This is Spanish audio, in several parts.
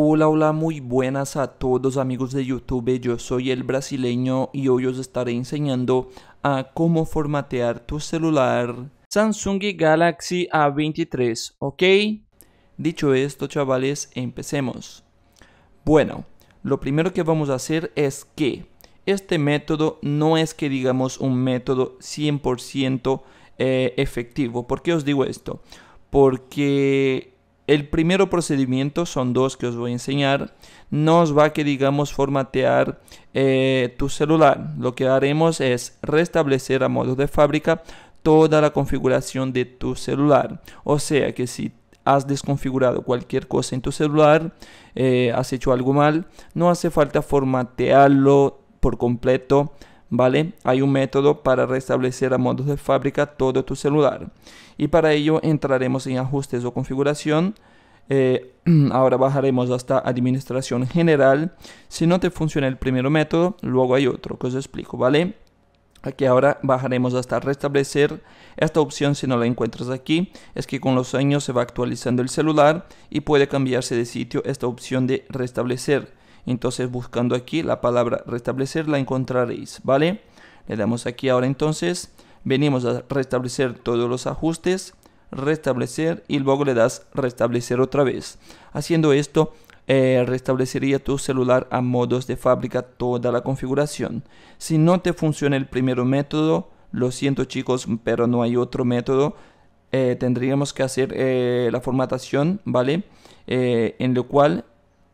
Hola, hola, muy buenas a todos amigos de YouTube, yo soy el brasileño y hoy os estaré enseñando a cómo formatear tu celular Samsung Galaxy A23, ¿ok? Dicho esto chavales, empecemos. Bueno, lo primero que vamos a hacer es que este método no es que digamos un método 100% eh, efectivo. ¿Por qué os digo esto? Porque el primer procedimiento, son dos que os voy a enseñar, nos va a que digamos formatear eh, tu celular. Lo que haremos es restablecer a modo de fábrica toda la configuración de tu celular. O sea que si has desconfigurado cualquier cosa en tu celular, eh, has hecho algo mal, no hace falta formatearlo por completo ¿vale? Hay un método para restablecer a modos de fábrica todo tu celular. Y para ello entraremos en ajustes o configuración. Eh, ahora bajaremos hasta administración general. Si no te funciona el primer método, luego hay otro que os explico, ¿vale? Aquí ahora bajaremos hasta restablecer. Esta opción si no la encuentras aquí es que con los años se va actualizando el celular y puede cambiarse de sitio esta opción de restablecer. Entonces buscando aquí la palabra restablecer la encontraréis, ¿vale? Le damos aquí ahora entonces, venimos a restablecer todos los ajustes, restablecer y luego le das restablecer otra vez. Haciendo esto, eh, restablecería tu celular a modos de fábrica toda la configuración. Si no te funciona el primero método, lo siento chicos, pero no hay otro método. Eh, tendríamos que hacer eh, la formatación, ¿vale? en lo cual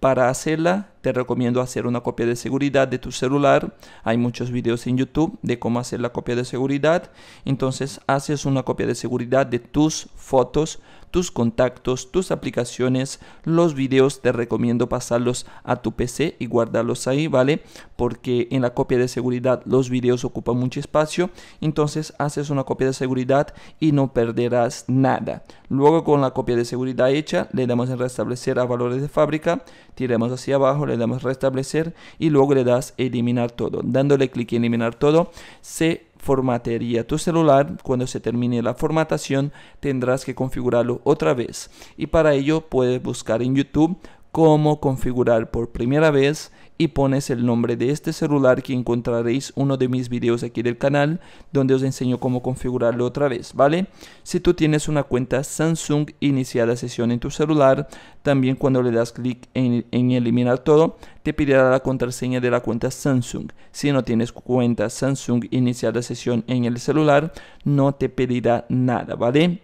para hacerla, te recomiendo hacer una copia de seguridad de tu celular. Hay muchos videos en YouTube de cómo hacer la copia de seguridad. Entonces, haces una copia de seguridad de tus fotos tus contactos, tus aplicaciones, los videos, te recomiendo pasarlos a tu PC y guardarlos ahí, ¿vale? Porque en la copia de seguridad los videos ocupan mucho espacio, entonces haces una copia de seguridad y no perderás nada. Luego con la copia de seguridad hecha, le damos en restablecer a valores de fábrica, tiramos hacia abajo, le damos restablecer y luego le das eliminar todo. Dándole clic en eliminar todo, se formatería tu celular. Cuando se termine la formatación tendrás que configurarlo otra vez y para ello puedes buscar en YouTube cómo configurar por primera vez y pones el nombre de este celular que encontraréis uno de mis videos aquí del canal donde os enseño cómo configurarlo otra vez, ¿vale? Si tú tienes una cuenta Samsung iniciada sesión en tu celular, también cuando le das clic en, en eliminar todo, te pedirá la contraseña de la cuenta Samsung. Si no tienes cuenta Samsung iniciada sesión en el celular, no te pedirá nada, ¿vale?